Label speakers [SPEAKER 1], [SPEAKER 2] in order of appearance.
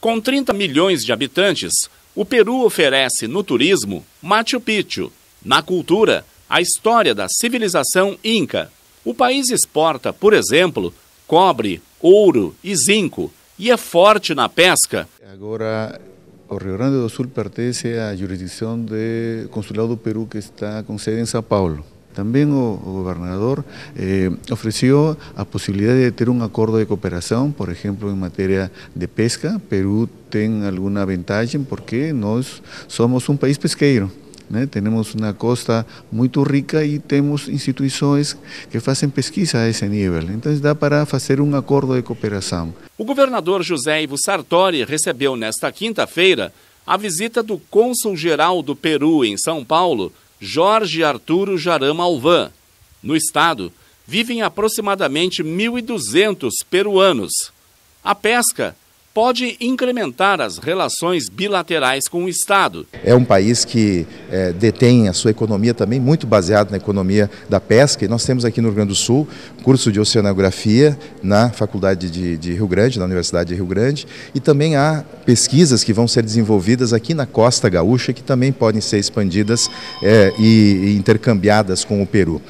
[SPEAKER 1] Com 30 milhões de habitantes, o Peru oferece no turismo Machu Picchu, na cultura, a história da civilização inca. O país exporta, por exemplo, cobre, ouro e zinco e é forte na pesca.
[SPEAKER 2] Agora, o Rio Grande do Sul pertence à jurisdição do Consulado do Peru, que está com sede em São Paulo. También o gobernador eh, ofreció la posibilidad de tener un acuerdo de cooperación, por ejemplo, en materia de pesca. Perú tiene alguna ventaja porque nos somos un país pesqueiro. Né? ¿eh? Temos uma costa muito rica e temos instituições que fazem pesquisa a esse nível. Então dá para fazer um acordo de cooperação.
[SPEAKER 1] O governador José Ivo Sartori recebeu nesta quinta-feira a visita do cônsul-geral do Peru em São Paulo, Jorge Arturo Jarama Alvan. No estado, vivem aproximadamente 1.200 peruanos. A pesca pode incrementar as relações bilaterais com o Estado.
[SPEAKER 3] É um país que é, detém a sua economia também muito baseado na economia da pesca. E nós temos aqui no Rio Grande do Sul curso de oceanografia na Faculdade de, de Rio Grande, na Universidade de Rio Grande, e também há pesquisas que vão ser desenvolvidas aqui na Costa Gaúcha que também podem ser expandidas é, e, e intercambiadas com o Peru.